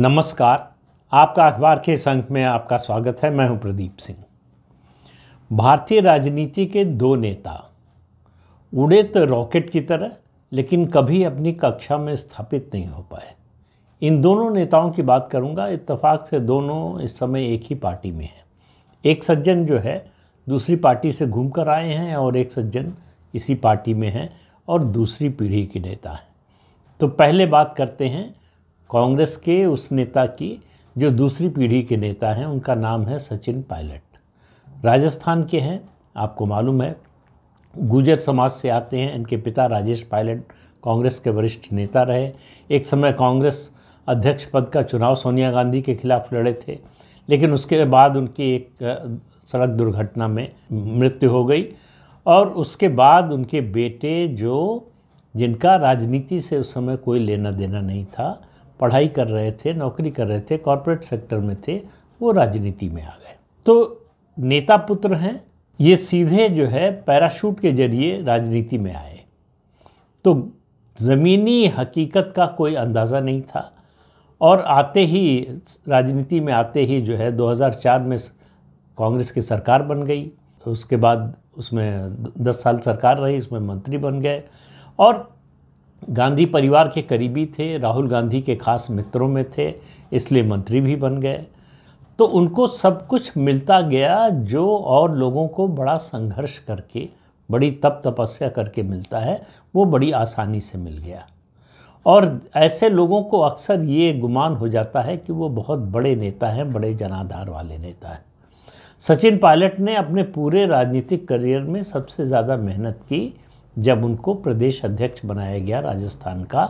नमस्कार आपका अखबार के संक में आपका स्वागत है मैं हूं प्रदीप सिंह भारतीय राजनीति के दो नेता उड़े तो रॉकेट की तरह लेकिन कभी अपनी कक्षा में स्थापित नहीं हो पाए इन दोनों नेताओं की बात करूंगा इत्तेफाक से दोनों इस समय एक ही पार्टी में हैं एक सज्जन जो है दूसरी पार्टी से घूम कर आए हैं और एक सज्जन इसी पार्टी में हैं और दूसरी पीढ़ी के नेता हैं तो पहले बात करते हैं कांग्रेस के उस नेता की जो दूसरी पीढ़ी के नेता हैं उनका नाम है सचिन पायलट राजस्थान के हैं आपको मालूम है गुजर समाज से आते हैं इनके पिता राजेश पायलट कांग्रेस के वरिष्ठ नेता रहे एक समय कांग्रेस अध्यक्ष पद का चुनाव सोनिया गांधी के खिलाफ लड़े थे लेकिन उसके बाद उनकी एक सड़क दुर्घटना में मृत्यु हो गई और उसके बाद उनके बेटे जो जिनका राजनीति से उस समय कोई लेना देना नहीं था पढ़ाई कर रहे थे नौकरी कर रहे थे कॉरपोरेट सेक्टर में थे वो राजनीति में आ गए तो नेता पुत्र हैं ये सीधे जो है पैराशूट के जरिए राजनीति में आए तो ज़मीनी हकीकत का कोई अंदाज़ा नहीं था और आते ही राजनीति में आते ही जो है 2004 में कांग्रेस की सरकार बन गई उसके बाद उसमें 10 साल सरकार रही उसमें मंत्री बन गए और गांधी परिवार के करीबी थे राहुल गांधी के खास मित्रों में थे इसलिए मंत्री भी बन गए तो उनको सब कुछ मिलता गया जो और लोगों को बड़ा संघर्ष करके बड़ी तप तपस्या करके मिलता है वो बड़ी आसानी से मिल गया और ऐसे लोगों को अक्सर ये गुमान हो जाता है कि वो बहुत बड़े नेता हैं बड़े जनाधार वाले नेता हैं सचिन पायलट ने अपने पूरे राजनीतिक करियर में सबसे ज़्यादा मेहनत की जब उनको प्रदेश अध्यक्ष बनाया गया राजस्थान का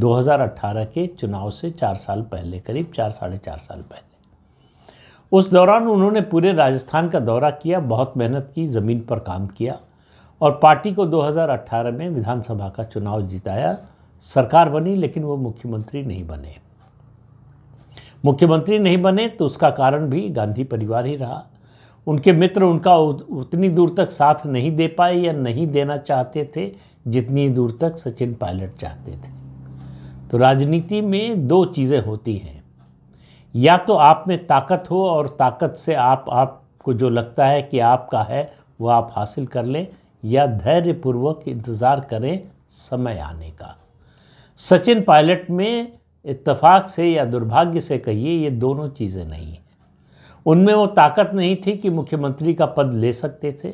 2018 के चुनाव से चार साल पहले करीब चार साढ़े चार साल पहले उस दौरान उन्होंने पूरे राजस्थान का दौरा किया बहुत मेहनत की ज़मीन पर काम किया और पार्टी को 2018 में विधानसभा का चुनाव जिताया सरकार बनी लेकिन वो मुख्यमंत्री नहीं बने मुख्यमंत्री नहीं बने तो उसका कारण भी गांधी परिवार ही रहा उनके मित्र उनका उतनी दूर तक साथ नहीं दे पाए या नहीं देना चाहते थे जितनी दूर तक सचिन पायलट चाहते थे तो राजनीति में दो चीज़ें होती हैं या तो आप में ताकत हो और ताकत से आप आपको जो लगता है कि आपका है वो आप हासिल कर लें या धैर्यपूर्वक इंतज़ार करें समय आने का सचिन पायलट में इतफाक से या दुर्भाग्य से कहिए ये दोनों चीज़ें नहीं उनमें वो ताकत नहीं थी कि मुख्यमंत्री का पद ले सकते थे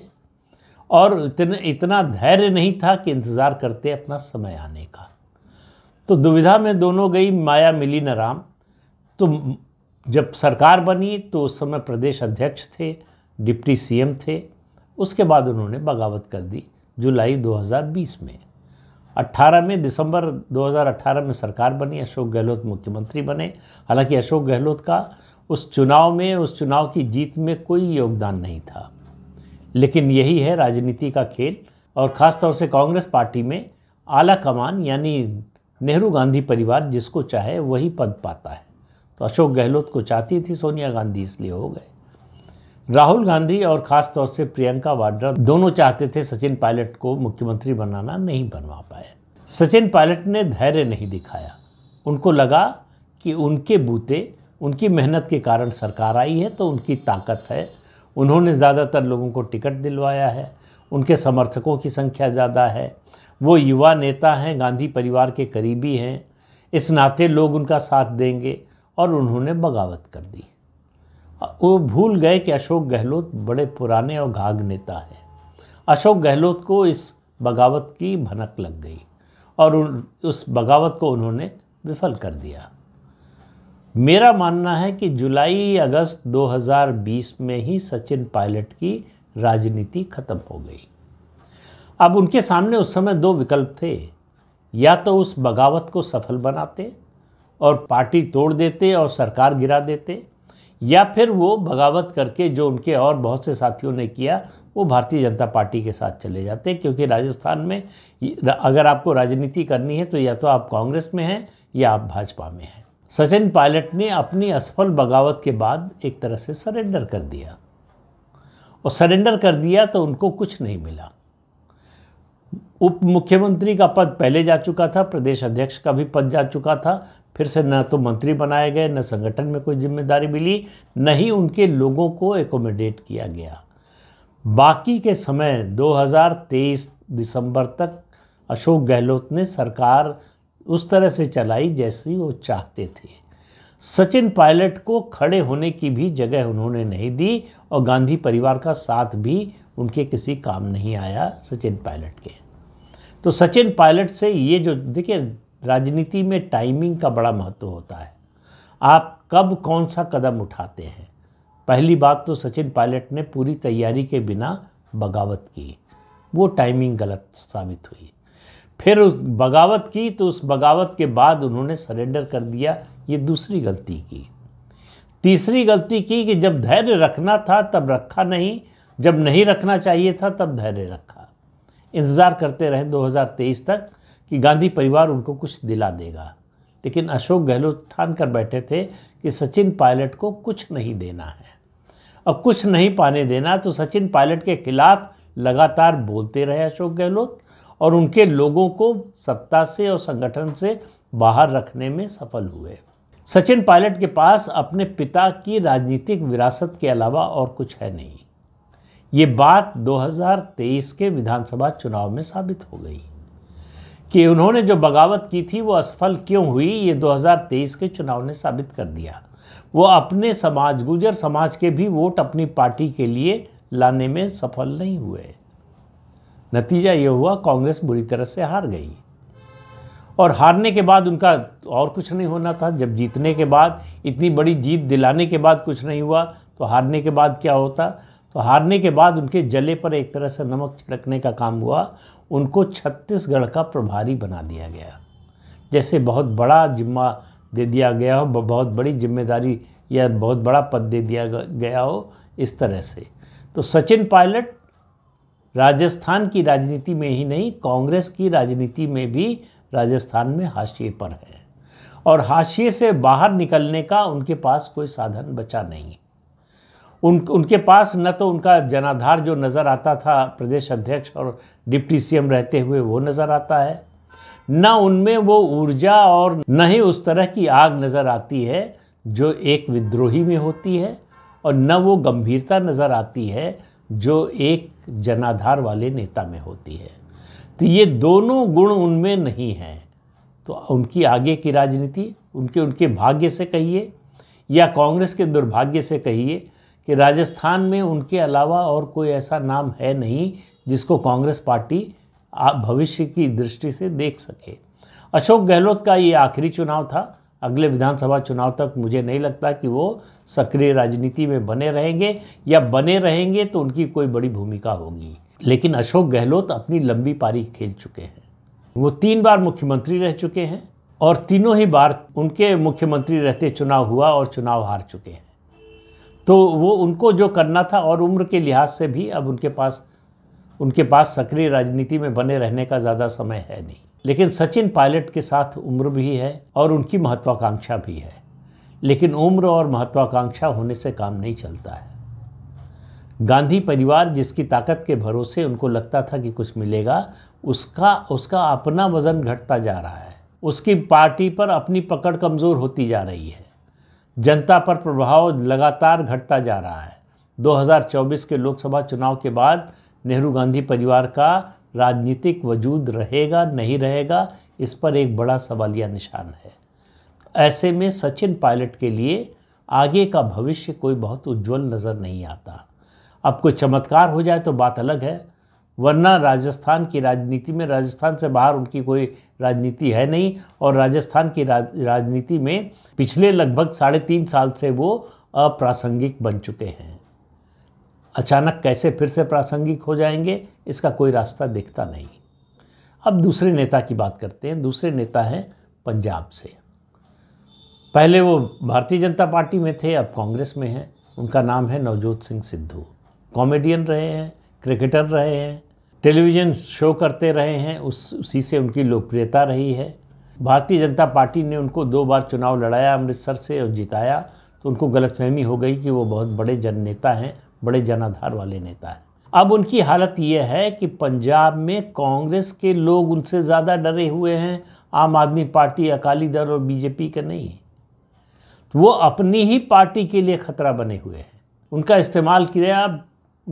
और इतने इतना धैर्य नहीं था कि इंतज़ार करते अपना समय आने का तो दुविधा में दोनों गई माया मिली न राम तो जब सरकार बनी तो उस समय प्रदेश अध्यक्ष थे डिप्टी सीएम थे उसके बाद उन्होंने बगावत कर दी जुलाई 2020 में 18 में दिसंबर 2018 में सरकार बनी अशोक गहलोत मुख्यमंत्री बने हालांकि अशोक गहलोत का उस चुनाव में उस चुनाव की जीत में कोई योगदान नहीं था लेकिन यही है राजनीति का खेल और ख़ासतौर से कांग्रेस पार्टी में आला कमान यानी नेहरू गांधी परिवार जिसको चाहे वही पद पाता है तो अशोक गहलोत को चाहती थी सोनिया गांधी इसलिए हो गए राहुल गांधी और ख़ास तौर से प्रियंका वाड्रा दोनों चाहते थे सचिन पायलट को मुख्यमंत्री बनाना नहीं बनवा पाए सचिन पायलट ने धैर्य नहीं दिखाया उनको लगा कि उनके बूते उनकी मेहनत के कारण सरकार आई है तो उनकी ताकत है उन्होंने ज़्यादातर लोगों को टिकट दिलवाया है उनके समर्थकों की संख्या ज़्यादा है वो युवा नेता हैं गांधी परिवार के करीबी हैं इस नाते लोग उनका साथ देंगे और उन्होंने बगावत कर दी वो भूल गए कि अशोक गहलोत बड़े पुराने और घाघ नेता हैं अशोक गहलोत को इस बगावत की भनक लग गई और उस बगावत को उन्होंने विफल कर दिया मेरा मानना है कि जुलाई अगस्त 2020 में ही सचिन पायलट की राजनीति खत्म हो गई अब उनके सामने उस समय दो विकल्प थे या तो उस बगावत को सफल बनाते और पार्टी तोड़ देते और सरकार गिरा देते या फिर वो बगावत करके जो उनके और बहुत से साथियों ने किया वो भारतीय जनता पार्टी के साथ चले जाते क्योंकि राजस्थान में अगर आपको राजनीति करनी है तो या तो आप कांग्रेस में हैं या आप भाजपा में हैं सचिन पायलट ने अपनी असफल बगावत के बाद एक तरह से सरेंडर कर दिया और सरेंडर कर दिया तो उनको कुछ नहीं मिला उप मुख्यमंत्री का पद पहले जा चुका था प्रदेश अध्यक्ष का भी पद जा चुका था फिर से न तो मंत्री बनाए गए न संगठन में कोई जिम्मेदारी मिली न ही उनके लोगों को एकोमोडेट किया गया बाकी के समय 2023 दिसंबर तक अशोक गहलोत ने सरकार उस तरह से चलाई जैसी वो चाहते थे सचिन पायलट को खड़े होने की भी जगह उन्होंने नहीं दी और गांधी परिवार का साथ भी उनके किसी काम नहीं आया सचिन पायलट के तो सचिन पायलट से ये जो देखिए राजनीति में टाइमिंग का बड़ा महत्व होता है आप कब कौन सा कदम उठाते हैं पहली बात तो सचिन पायलट ने पूरी तैयारी के बिना बगावत की वो टाइमिंग गलत साबित हुई फिर उस बगावत की तो उस बगावत के बाद उन्होंने सरेंडर कर दिया ये दूसरी गलती की तीसरी गलती की कि जब धैर्य रखना था तब रखा नहीं जब नहीं रखना चाहिए था तब धैर्य रखा इंतज़ार करते रहे 2023 तक कि गांधी परिवार उनको कुछ दिला देगा लेकिन अशोक गहलोत ठान कर बैठे थे कि सचिन पायलट को कुछ नहीं देना है और कुछ नहीं पाने देना तो सचिन पायलट के खिलाफ लगातार बोलते रहे अशोक गहलोत और उनके लोगों को सत्ता से और संगठन से बाहर रखने में सफल हुए सचिन पायलट के पास अपने पिता की राजनीतिक विरासत के अलावा और कुछ है नहीं ये बात 2023 के विधानसभा चुनाव में साबित हो गई कि उन्होंने जो बगावत की थी वो असफल क्यों हुई ये 2023 के चुनाव ने साबित कर दिया वो अपने समाज गुजर समाज के भी वोट अपनी पार्टी के लिए लाने में सफल नहीं हुए नतीजा ये हुआ कांग्रेस बुरी तरह से हार गई और हारने के बाद उनका और कुछ नहीं होना था जब जीतने के बाद इतनी बड़ी जीत दिलाने के बाद कुछ नहीं हुआ तो हारने के बाद क्या होता तो हारने के बाद उनके जले पर एक तरह से नमक छिड़कने का काम हुआ उनको छत्तीसगढ़ का प्रभारी बना दिया गया जैसे बहुत बड़ा जिम्मा दे दिया गया हो बहुत बड़ी जिम्मेदारी या बहुत बड़ा पद दे दिया गया हो इस तरह से तो सचिन पायलट राजस्थान की राजनीति में ही नहीं कांग्रेस की राजनीति में भी राजस्थान में हाशिए पर है और हाशिए से बाहर निकलने का उनके पास कोई साधन बचा नहीं उन उनके पास न तो उनका जनाधार जो नज़र आता था प्रदेश अध्यक्ष और डिप्टी सीएम रहते हुए वो नज़र आता है न उनमें वो ऊर्जा और न ही उस तरह की आग नज़र आती है जो एक विद्रोही में होती है और न वो गंभीरता नज़र आती है जो एक जनाधार वाले नेता में होती है तो ये दोनों गुण उनमें नहीं हैं तो उनकी आगे की राजनीति उनके उनके भाग्य से कहिए या कांग्रेस के दुर्भाग्य से कहिए कि राजस्थान में उनके अलावा और कोई ऐसा नाम है नहीं जिसको कांग्रेस पार्टी भविष्य की दृष्टि से देख सके अशोक गहलोत का ये आखिरी चुनाव था अगले विधानसभा चुनाव तक मुझे नहीं लगता कि वो सक्रिय राजनीति में बने रहेंगे या बने रहेंगे तो उनकी कोई बड़ी भूमिका होगी लेकिन अशोक गहलोत अपनी लंबी पारी खेल चुके हैं वो तीन बार मुख्यमंत्री रह चुके हैं और तीनों ही बार उनके मुख्यमंत्री रहते चुनाव हुआ और चुनाव हार चुके हैं तो वो उनको जो करना था और उम्र के लिहाज से भी अब उनके पास उनके पास सक्रिय राजनीति में बने रहने का ज़्यादा समय है नहीं लेकिन सचिन पायलट के साथ उम्र भी है और उनकी महत्वाकांक्षा भी है लेकिन उम्र और महत्वाकांक्षा होने से काम नहीं चलता है गांधी परिवार जिसकी ताकत के भरोसे उनको लगता था कि कुछ मिलेगा उसका उसका अपना वज़न घटता जा रहा है उसकी पार्टी पर अपनी पकड़ कमज़ोर होती जा रही है जनता पर प्रभाव लगातार घटता जा रहा है 2024 के लोकसभा चुनाव के बाद नेहरू गांधी परिवार का राजनीतिक वजूद रहेगा नहीं रहेगा इस पर एक बड़ा सवालिया निशान है ऐसे में सचिन पायलट के लिए आगे का भविष्य कोई बहुत उज्जवल नज़र नहीं आता अब कोई चमत्कार हो जाए तो बात अलग है वरना राजस्थान की राजनीति में राजस्थान से बाहर उनकी कोई राजनीति है नहीं और राजस्थान की राज, राजनीति में पिछले लगभग साढ़े तीन साल से वो अप्रासंगिक बन चुके हैं अचानक कैसे फिर से प्रासंगिक हो जाएंगे इसका कोई रास्ता दिखता नहीं अब दूसरे नेता की बात करते हैं दूसरे नेता हैं पंजाब से पहले वो भारतीय जनता पार्टी में थे अब कांग्रेस में हैं उनका नाम है नवजोत सिंह सिद्धू कॉमेडियन रहे हैं क्रिकेटर रहे हैं टेलीविज़न शो करते रहे हैं उस उसी से उनकी लोकप्रियता रही है भारतीय जनता पार्टी ने उनको दो बार चुनाव लड़ाया अमृतसर से और जिताया तो उनको गलतफहमी हो गई कि वो बहुत बड़े जननेता हैं बड़े जनाधार वाले नेता हैं अब उनकी हालत यह है कि पंजाब में कांग्रेस के लोग उनसे ज़्यादा डरे हुए हैं आम आदमी पार्टी अकाली दल और बीजेपी के नहीं तो वो अपनी ही पार्टी के लिए खतरा बने हुए हैं उनका इस्तेमाल किया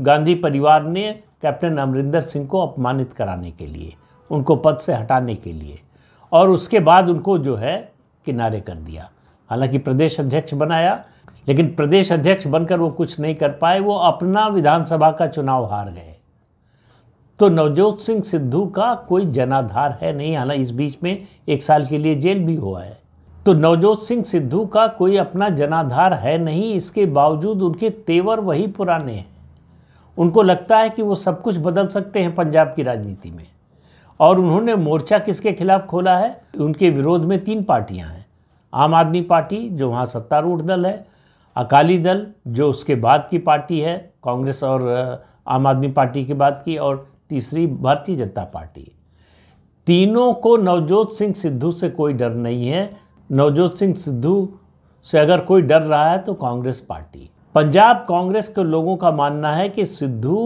गांधी परिवार ने कैप्टन अमरिंदर सिंह को अपमानित कराने के लिए उनको पद से हटाने के लिए और उसके बाद उनको जो है किनारे कर दिया हालांकि प्रदेश अध्यक्ष बनाया लेकिन प्रदेश अध्यक्ष बनकर वो कुछ नहीं कर पाए वो अपना विधानसभा का चुनाव हार गए तो नवजोत सिंह सिद्धू का कोई जनाधार है नहीं हालांकि इस बीच में एक साल के लिए जेल भी हुआ है तो नवजोत सिंह सिद्धू का कोई अपना जनाधार है नहीं इसके बावजूद उनके तेवर वही पुराने हैं उनको लगता है कि वो सब कुछ बदल सकते हैं पंजाब की राजनीति में और उन्होंने मोर्चा किसके खिलाफ खोला है उनके विरोध में तीन पार्टियां हैं आम आदमी पार्टी जो वहाँ सत्तारूढ़ दल है अकाली दल जो उसके बाद की पार्टी है कांग्रेस और आम आदमी पार्टी की बात की और तीसरी भारतीय जनता पार्टी तीनों को नवजोत सिंह सिद्धू से कोई डर नहीं है नवजोत सिंह सिद्धू से अगर कोई डर रहा है तो कांग्रेस पार्टी पंजाब कांग्रेस के लोगों का मानना है कि सिद्धू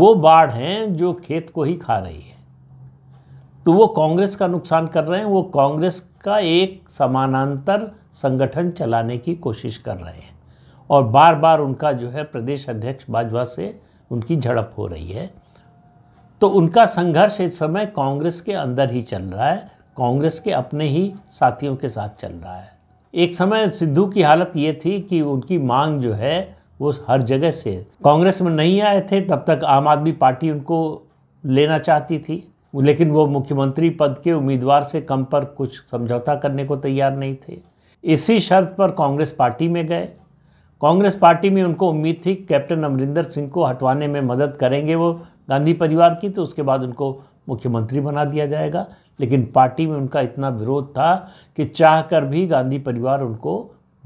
वो बाढ़ हैं जो खेत को ही खा रही है तो वो कांग्रेस का नुकसान कर रहे हैं वो कांग्रेस का एक समानांतर संगठन चलाने की कोशिश कर रहे हैं और बार बार उनका जो है प्रदेश अध्यक्ष बाजवा से उनकी झड़प हो रही है तो उनका संघर्ष इस समय कांग्रेस के अंदर ही चल रहा है कांग्रेस के अपने ही साथियों के साथ चल रहा है एक समय सिद्धू की हालत ये थी कि उनकी मांग जो है वो हर जगह से कांग्रेस में नहीं आए थे तब तक आम आदमी पार्टी उनको लेना चाहती थी लेकिन वो मुख्यमंत्री पद के उम्मीदवार से कम पर कुछ समझौता करने को तैयार नहीं थे इसी शर्त पर कांग्रेस पार्टी में गए कांग्रेस पार्टी में उनको उम्मीद थी कैप्टन अमरिंदर सिंह को हटवाने में मदद करेंगे वो गांधी परिवार की तो उसके बाद उनको मुख्यमंत्री बना दिया जाएगा लेकिन पार्टी में उनका इतना विरोध था कि चाह कर भी गांधी परिवार उनको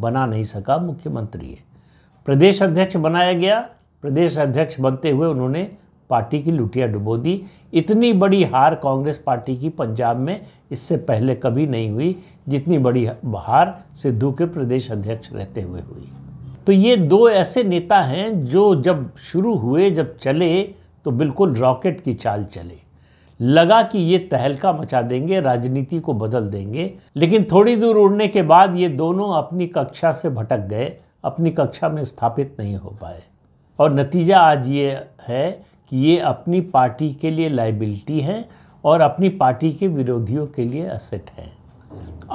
बना नहीं सका मुख्यमंत्री प्रदेश अध्यक्ष बनाया गया प्रदेश अध्यक्ष बनते हुए उन्होंने पार्टी की लुटिया डुबो दी इतनी बड़ी हार कांग्रेस पार्टी की पंजाब में इससे पहले कभी नहीं हुई जितनी बड़ी हार सिद्धू के प्रदेश अध्यक्ष रहते हुए हुई तो ये दो ऐसे नेता हैं जो जब शुरू हुए जब चले तो बिल्कुल रॉकेट की चाल चले लगा कि ये तहलका मचा देंगे राजनीति को बदल देंगे लेकिन थोड़ी दूर उड़ने के बाद ये दोनों अपनी कक्षा से भटक गए अपनी कक्षा में स्थापित नहीं हो पाए और नतीजा आज ये है कि ये अपनी पार्टी के लिए लाइबिलिटी है और अपनी पार्टी के विरोधियों के लिए असेट है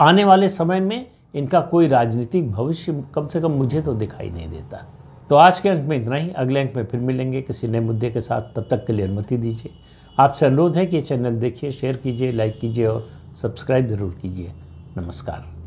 आने वाले समय में इनका कोई राजनीतिक भविष्य कम से कम मुझे तो दिखाई नहीं देता तो आज के अंक में इतना ही अगले अंक में फिर मिलेंगे किसी नए मुद्दे के साथ तब तक के लिए अनुमति दीजिए आपसे अनुरोध है कि ये चैनल देखिए शेयर कीजिए लाइक कीजिए और सब्सक्राइब ज़रूर कीजिए नमस्कार